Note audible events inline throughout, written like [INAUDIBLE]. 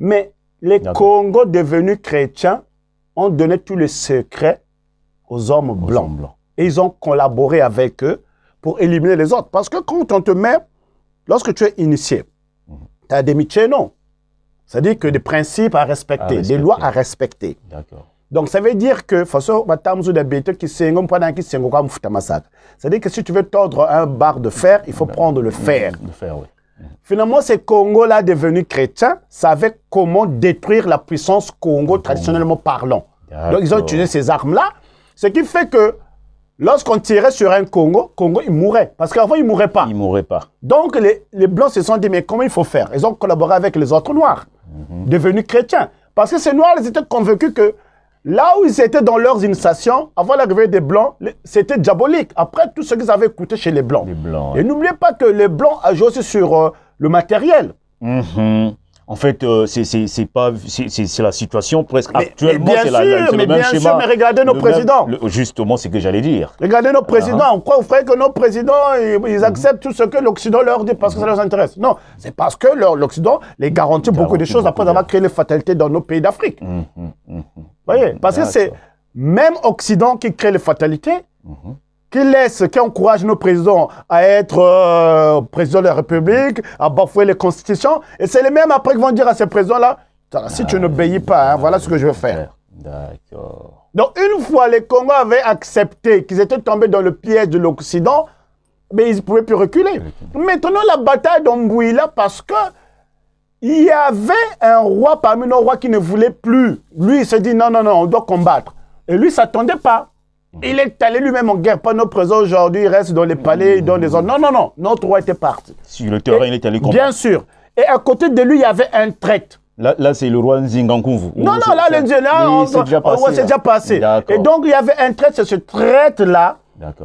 Mais les Congos devenus chrétiens ont donné tous les secrets aux hommes blancs. blancs. Et ils ont collaboré avec eux pour éliminer les autres. Parce que quand on te met, lorsque tu es initié, mhm. tu as des métiers, non c'est-à-dire que des principes à respecter, des lois à respecter. D'accord. Donc, ça veut dire que, c'est-à-dire que si tu veux tordre un bar de fer, il faut ben, prendre le fer. Le fer oui. Finalement, ces Congo-là devenus chrétiens savaient comment détruire la puissance Congo traditionnellement parlant. Donc, ils ont utilisé ces armes-là, ce qui fait que lorsqu'on tirait sur un Congo, Congo, il mourait. Parce qu'avant, il ne mourait pas. Il mourait pas. Donc, les, les Blancs se sont dit, mais comment il faut faire Ils ont collaboré avec les autres Noirs. Mhm. devenus chrétiens. Parce que ces Noirs, ils étaient convaincus que là où ils étaient dans leurs initiations, avant l'arrivée des Blancs, c'était diabolique. Après tout ce qu'ils avaient écouté chez les Blancs. Et n'oubliez pas que les Blancs agissent sur euh, le matériel. Mhm. En fait, euh, c'est pas la situation presque actuelle. actuellement. bien sûr, mais bien sûr, mais regardez nos présidents. justement, c'est ce que j'allais dire. Regardez nos présidents. Ah. On croit que nos présidents, ils, mhm. acceptent tout ce que l'Occident leur dit parce que ça mhm. les intéresse. Non, c'est parce que l'Occident les garantit beaucoup de choses après avoir créé les fatalités dans nos pays d'Afrique. Mhm, Vous voyez Parce que c'est même Occident qui crée les fatalités qui laisse, qui encourage nos présidents à être euh, président de la République, à bafouer les constitutions. Et c'est les mêmes après qui vont dire à ces présidents-là, si tu n'obéis pas, hein, voilà ce que je vais faire. D'accord. Donc une fois les Congos avaient accepté qu'ils étaient tombés dans le piège de l'Occident, mais ils ne pouvaient plus reculer. Maintenant, la bataille d'Ombouila, parce que il y avait un roi parmi nos rois qui ne voulait plus. Lui, il s'est dit, non, non, non, on doit combattre. Et lui, ne s'attendait pas. Il est allé lui-même en guerre, pas nos présents aujourd'hui, il reste dans les palais, dans les ordres. Non, non, non, notre roi était parti. Sur le terrain, il est allé combattre. Bien sûr. Et à côté de lui, il y avait un traître. Là, là c'est le roi Nzingankouvou. Non, non, là, le, là, on, c'est déjà passé. Et donc, il y avait un traître, c'est ce traître-là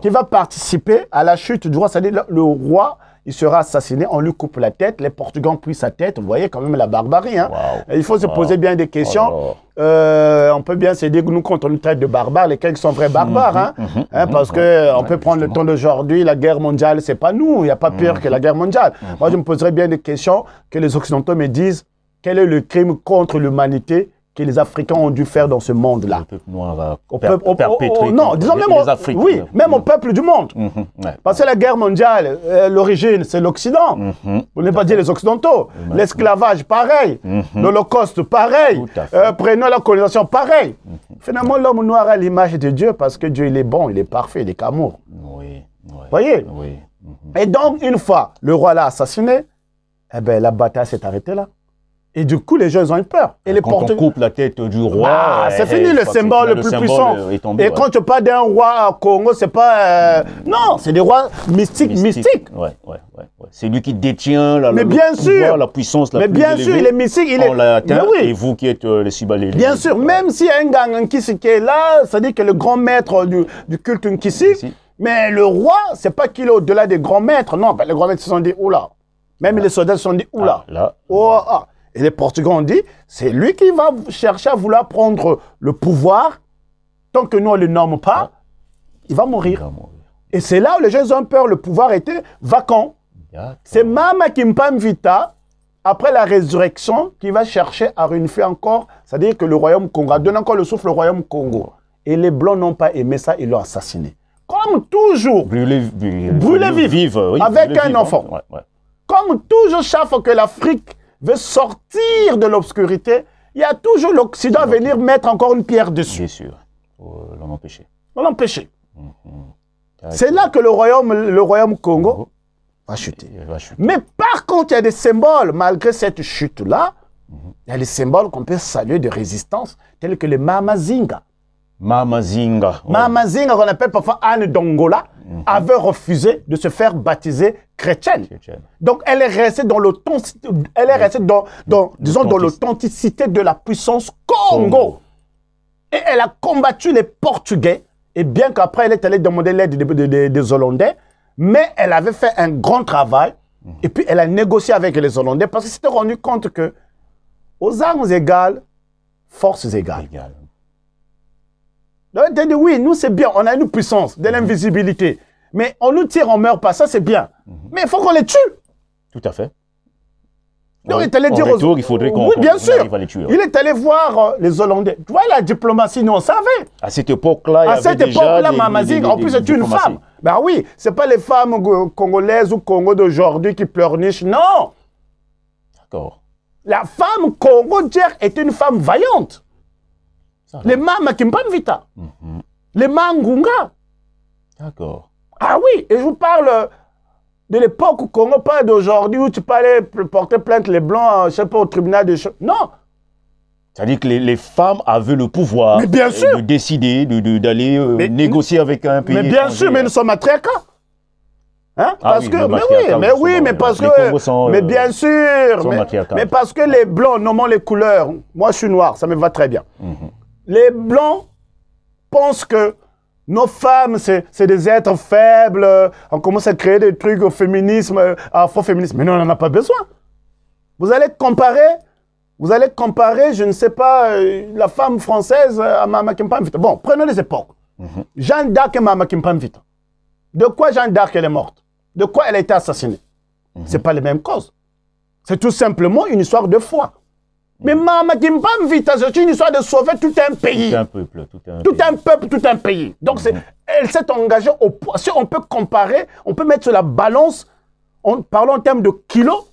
qui va participer à la chute du roi, c'est-à-dire le roi il sera assassiné, on lui coupe la tête, les Portugais ont sa tête, vous voyez quand même la barbarie. Hein. Il faut se poser bien des questions. Oh euh, on peut bien se dire que nous, quand on nous traite de barbares, lesquels sont vrais mhm, barbares. Hein. Mhm, mhm, hein, parce qu'on on peut prendre le temps d'aujourd'hui, la guerre mondiale, c'est pas nous, il n'y a pas pire que la guerre mondiale. Moi, je me poserais bien des questions que les Occidentaux me disent, quel est le crime contre l'humanité que les Africains ont dû faire dans ce monde-là. Le peuple noir euh, au non, disons même, oui, même au mm. peuple du monde. Mm-hmm, parce que la guerre mondiale, euh, l'origine, c'est l'Occident. On mm-hmm, Vous pas dire les Occidentaux. Mm-hmm. L'esclavage, pareil. L'Holocauste, pareil. Euh, prenons la colonisation, pareil. Finalement, l'homme noir a l'image de Dieu parce que Dieu, il est bon, il est parfait, il est qu'amour. Oui. Vous voyez oui. Et donc, une fois le roi l'a assassiné, eh ben, la bataille s'est arrêtée là. Et du coup, les gens, ils ont eu peur. Et les quand on coupe la tête du roi... Ah, c'est eh, fini, le symbole le plus puissant. Euh, et quand tu parles d'un roi à Congo, c'est pas... Euh, non, c'est des rois mystiques, mystiques. Ouais, ouais, ouais, C'est lui qui détient la, Mais bien sûr. la puissance la Mais bien sûr, il est mystique. Il est... Mais oui. et vous qui êtes euh, les Sibalés. Bien sûr, même s'il y a un gang Nkissi qui est là, ça dit que le grand maître du, du culte Nkissi, mais le roi, c'est pas qu'il est au-delà des grands maîtres. Non, les grands maîtres se sont dit, oula. Même les soldats se sont dit, oula. Ah, là. Oh, ah. Et les Portugais ont dit, c'est lui qui va chercher à vouloir prendre le pouvoir. Tant que nous, on ne le nomme pas, ah. il, va mourir. Et c'est là où les gens ont peur. Le pouvoir était vacant. C'est Mama Kimpam Vita, après la résurrection, qui va chercher à réunifier encore, c'est-à-dire que le royaume Congo, donne encore le souffle au royaume Congo. Et les Blancs n'ont pas aimé ça, ils l'ont assassiné. Comme toujours. vous vivre avec un hein. enfant. Comme toujours, chaque fois que l'Afrique veut sortir de l'obscurité, il y a toujours l'Occident à venir mettre encore une pierre dessus. Bien sûr, l'en empêcher. L'en C'est là que le royaume, le royaume Congo va, chuter. Mais par contre, il y a des symboles, malgré cette chute-là, mhm. il y a des symboles qu'on peut saluer de résistance, tels que les Mamazinga. Mamazinga. Mamazinga, qu'on appelle parfois Anne dongola Mhm. avait refusé de se faire baptiser chrétienne. Donc elle est restée dans l'authenticité, elle est restée dans, disons, dans l'authenticité de la puissance Congo. Et elle a combattu les Portugais. Et bien qu'après, elle est allée demander l'aide des, Hollandais, mais elle avait fait un grand travail. Mhm. Et puis, elle a négocié avec les Hollandais parce qu'elle s'était rendue compte que, aux armes égales, forces égales oui, nous, c'est bien, on a une puissance, de mhm. l'invisibilité. Mais on nous tire, on meurt pas, ça, c'est bien. Mhm. Mais il faut qu'on les tue. Tout à fait. Donc, il est allé dire retour, il faudrait qu'on oui, bien sûr. Il est allé voir euh, les Hollandais. Tu vois, la diplomatie, nous, on savait. À cette époque-là, il y avait À cette époque Mamazig, en plus, c'est une femme. Ben oui, c'est pas les femmes congolaises ou Congo d'aujourd'hui qui pleurnichent, non. D'accord. La femme congolaise est une femme vaillante. Les qui qui hein. mhm. Les -hmm. les Les gunga. D'accord. Ah oui, et je vous parle euh, de l'époque au Congo, pas d'aujourd'hui où tu parlais porter plainte les Blancs, euh, pas, au tribunal de... Non, c'est-à-dire que les, femmes avaient le pouvoir de décider d'aller euh, négocier avec un pays. Mais bien sûr, mais nous sommes à Hein? Ah parce que, mais, oui, mais oui, mais parce que, mais bien sûr, mais, parce que les blancs, nomment les couleurs, moi je suis noir, ça me va très bien. Mhm les Blancs pensent que nos femmes, c'est des êtres faibles. Euh, on commence à créer des trucs au féminisme, à euh, faux féminisme Mais nous on n'en a pas besoin. Vous allez comparer, vous allez comparer, je ne sais pas, euh, la femme française à Mama Vita. Bon, prenons les époques. Mhm. Jeanne d'Arc et Mama Vita. De quoi Jeanne d'Arc est morte De quoi elle a été assassinée Ce n'est mhm. C'est pas les mêmes causes. C'est tout simplement une histoire de foi. Mais mm. hein, c'est une histoire de sauver tout un pays. Tout un peuple, tout un, tout pays. un peuple, tout un pays. Donc, mm-hmm. elle s'est engagée au poids. Si on peut comparer, on peut mettre sur la balance, en parlant en termes de kilos,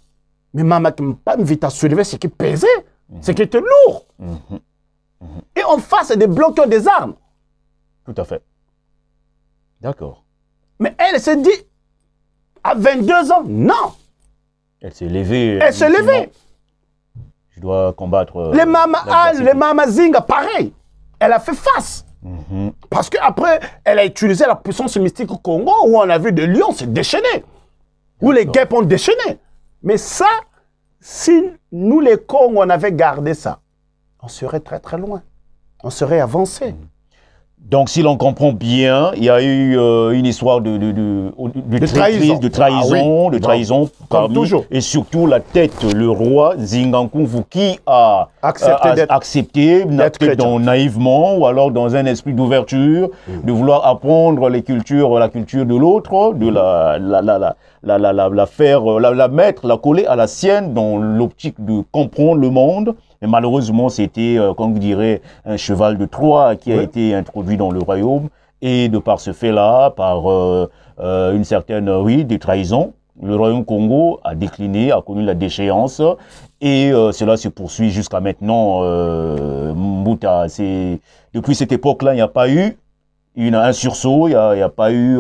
mais à à soulevait ce qui pesait, ce mm-hmm. qui était lourd. Mm-hmm. Et en face, des blocs des armes. Tout à fait. D'accord. Mais elle s'est dit, à 22 ans, non. Elle s'est levée. Elle s'est levée je dois combattre. Euh, les mamas, les Zinga, pareil. Elle a fait face. Mhm. Parce qu'après, elle a utilisé la puissance mystique au Congo où on a vu des lions se déchaîner. Où les guêpes ont déchaîné. Mais ça, si nous les Congos, on avait gardé ça, on serait très très loin. On serait avancé. Mhm. Donc, si l'on comprend bien, il y a eu euh, une histoire de, de, trahison, de trahison, ah et surtout la tête, le roi Fu qui a accepté d'être naïvement ou alors dans un esprit d'ouverture, hmm. de vouloir apprendre les cultures, la culture de l'autre, de la, faire, la mettre, la coller à la sienne dans l'optique de comprendre le monde, mais malheureusement, c'était, euh, comme vous direz, un cheval de Troie qui a été introduit dans le royaume. Et de par ce fait-là, par euh, euh, une certaine, oui, des trahisons, le royaume Congo a décliné, a connu la déchéance. Et cela se poursuit jusqu'à maintenant. Mbuta, depuis cette époque-là, il n'y a pas eu un sursaut, il n'y a, pas eu...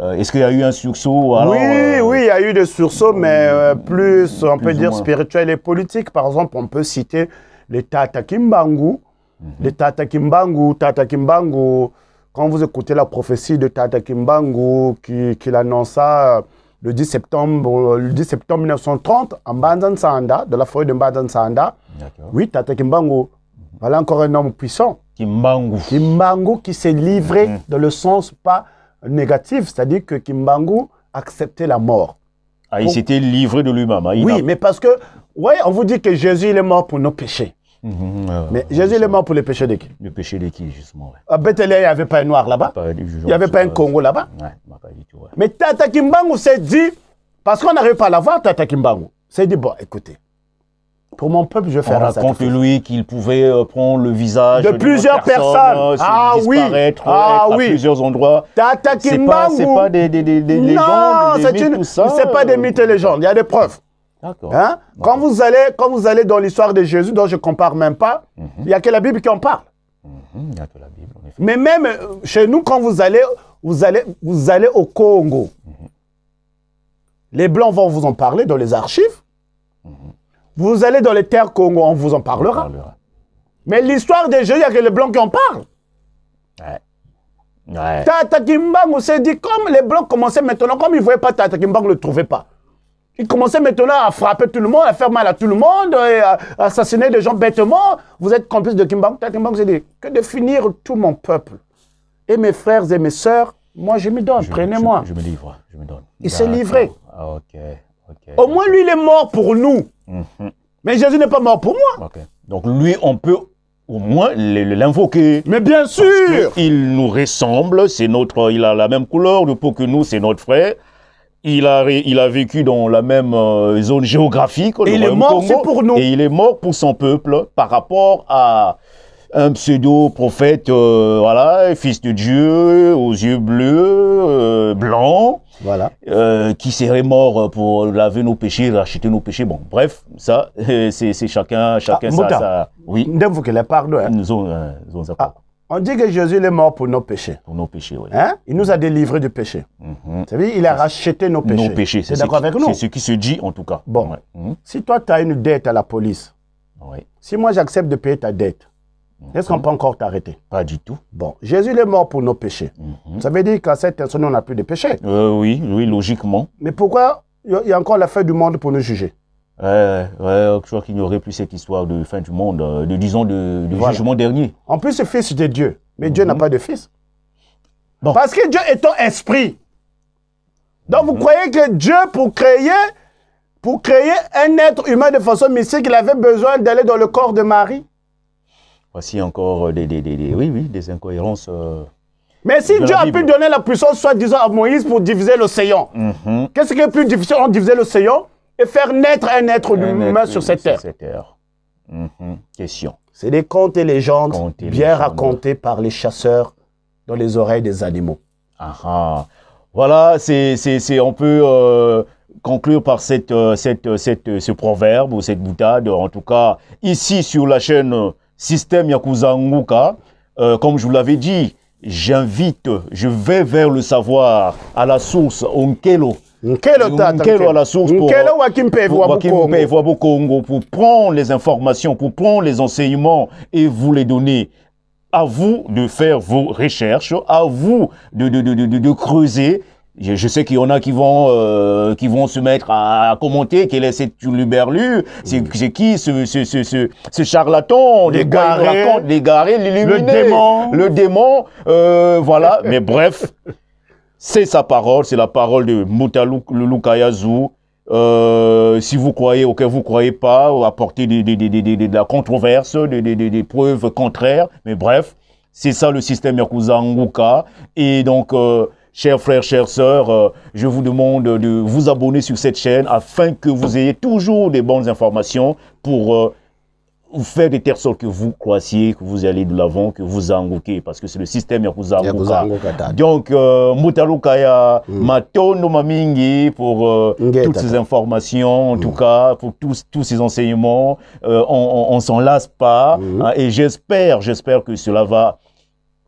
Euh, est-ce qu'il y a eu un sursaut Oui, oui, euh, il y a eu des sursauts, mais euh, plus, on peut dire, spirituels et politiques. Par exemple, on peut citer les Tata Kimbangu. Mhm. Les Tata Kimbangu, Tata Kimbangu, quand vous écoutez la prophétie de Tata Kimbangu, qui, qui annonça le 10 septembre, le 10 septembre 1930, en Mbanzansanda, de la forêt de Mbanzansanda, oui, Tata Kimbangu, voilà encore un homme puissant. Kimbangu. Kimbangu qui s'est livré mhm. dans le sens pas négatif, c'est-à-dire que Kimbangu acceptait la mort. Ah, il s'était livré de lui-même. Hein, oui, mais parce que, ouais, on vous dit que Jésus, il est mort pour nos péchés. Mhm, mais Jésus, est mort pour les péchés de qui Le péché de qui, justement. À Bethléem, il n'y avait pas un noir là-bas. Il n'y avait pas un Congo là-bas. Mais Tata Kimbangu s'est dit, parce qu'on n'arrive pas à l'avoir, Tata Kimbangu, s'est dit, bon, écoutez, pour mon peuple, je fais On raconte lui qu'il pouvait euh, prendre le visage de, plusieurs personnes, euh, ah oui, ah plusieurs endroits. Ce n'est C'est pas, des, légendes non, légendes, c'est pas des mythes et légendes. Il y a des preuves. D'accord. Hein? Quand vous allez, quand vous allez dans l'histoire de Jésus, dont je compare même pas, mhm. il n'y y a que la Bible qui en parle. Mhm, il a que la Bible. En effet. Mais même euh, chez nous, quand vous allez, vous allez, vous allez au Congo. Mhm. Les Blancs vont vous en parler dans les archives. Vous allez dans les terres Congo, on vous en parlera. Mais l'histoire des jeux, il n'y a que les Blancs qui en parlent. Ouais. Ouais. Tata on s'est dit, comme les Blancs commençaient maintenant, comme ils ne voyaient pas Tata ils ne le trouvaient pas. Ils commençaient maintenant à frapper tout le monde, à faire mal à tout le monde, et à assassiner des gens bêtement. Vous êtes complice de Kimbang Tata Kimbang s'est dit, que de finir tout mon peuple. Et mes frères et mes sœurs, moi je me donne, prenez-moi. Je, me livre, je me donne. Il s'est livré. Ah, ok, Au moins lui, il est mort pour nous. Mhm. Mais Jésus n'est pas mort pour moi. Donc lui, on peut au moins l'invoquer. Mais bien sûr Il nous ressemble, c'est notre, il a la même couleur de peau que nous, c'est notre frère. Il a, il a vécu dans la même euh, zone géographique. il est mort, Congo, pour nous. Et il est mort pour son peuple par rapport à un pseudo-prophète, euh, voilà, fils de Dieu, aux yeux bleus, euh, blancs, voilà. Euh, qui serait mort pour laver nos péchés, racheter nos péchés. Bon, bref, ça, [LAUGHS] c'est chacun, chacun ah, ça, Oui. que les on, dit que Jésus est mort pour nos péchés. Pour nos péchés, oui. Hein? Il nous a délivrés du péché. Mhm. il a racheté nos péchés. Nos péchés, c'est d'accord avec ce qui se dit en tout cas. Bon, mhm. si toi tu as une dette à la police, si moi j'accepte de payer ta dette, Mhm. Est-ce qu'on peut encore t'arrêter Pas du tout. Bon, Jésus est mort pour nos péchés. Mhm. Ça veut dire qu'à cette instant, on n'a plus de péchés. Euh, oui, oui, logiquement. Mais pourquoi il y a encore la fin du monde pour nous juger Oui, je crois qu'il n'y aurait plus cette histoire de fin du monde, euh, de disons de, jugement dernier. En plus, le fils de Dieu. Mais Dieu n'a mhm. pas de fils. Parce que Dieu est ton esprit. Donc vous croyez que Dieu, pour créer, pour créer un être humain de façon mystique, il avait besoin d'aller dans le corps de Marie Voici encore euh, des, des, des oui, oui, des incohérences. Euh, mais si Dieu a pu donner la puissance, soi-disant, à Moïse pour diviser l'océan, mhm. qu'est-ce qui est plus difficile en diviser l'océan et faire naître un être humain sur cette terre, cette mhm. Question. C'est des contes et légendes bien racontés par les chasseurs dans les oreilles des animaux. Ah, ah. Voilà, c'est, on peut euh, conclure par cette, cette, cette, ce proverbe ou cette boutade. En tout cas, ici sur la chaîne système ya kuzanguka, euh, comme je vous l'avais dit, j'invite, je vais vers le savoir, à la source, onkelo. onkelo, tata. à la source pour, pour prendre les informations, pour prendre les enseignements et vous les donner. À vous de faire vos recherches, à vous de, de, de, de creuser je, sais qu'il y en a qui vont euh, qui vont se mettre à, commenter qui est cette luberlu. c'est qui ce ce ce ce, charlatan, les gars le démon, euh, voilà. [LAUGHS] Mais bref, c'est sa parole, c'est la parole de Mutalou euh, si vous croyez auquel que vous croyez pas, apportez des, de la controverse, des, preuves contraires. Mais bref, c'est ça le système Yakuza Nguka. Et donc, Chers frères, chères sœurs, euh, je vous demande de vous abonner sur cette chaîne afin que vous ayez toujours des bonnes informations pour euh, vous faire des terres que vous croissiez, que vous allez de l'avant, que vous angoquez, parce que c'est le système Angoka. Donc, euh, Mutalukaya, mm. Matono Mamingi pour toutes ces informations, en tout mm. cas, pour tous, tous ces enseignements. on ne s'en lasse pas. Mm. Hein, et j'espère, j'espère que cela va,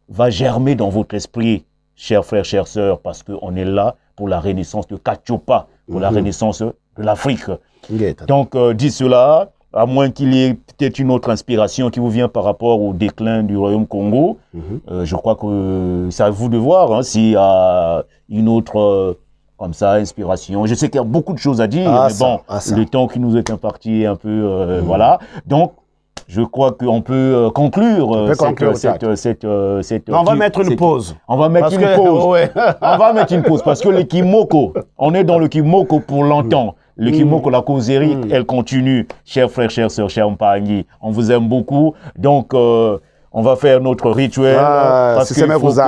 va germer dans votre esprit chers frères, chères sœurs, parce qu'on est là pour la renaissance de Kachopa, pour la mhm. renaissance de l'Afrique. Donc, euh, dit cela, à moins qu'il y ait peut-être une autre inspiration qui vous vient par rapport au déclin du Royaume Congo, mhm. euh, je crois que c'est à vous de voir hein, s'il y a une autre euh, comme ça, inspiration. Je sais qu'il y a beaucoup de choses à dire, ah, mais bon, ah, le temps qui nous est imparti est un peu... Mhm. Voilà. Donc, je crois qu'on peut conclure, cette, On va mettre une pause. On va mettre une pause. [LAUGHS] on va mettre une pause parce que le kimoko, on est dans le kimoko pour longtemps. Le mm. kimoko, la causerie, mm. elle continue. Chers frères, chers sœurs, chers Mpangi, on vous aime beaucoup. Donc, euh, on va faire notre rituel ah, parce que mm.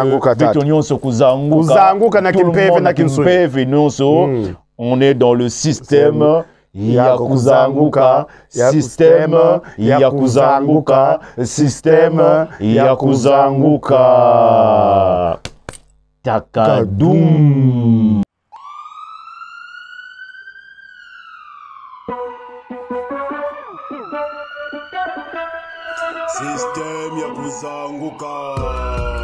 On est dans le système ya sistema ya sistema ya kuzanguka takadum sistema ya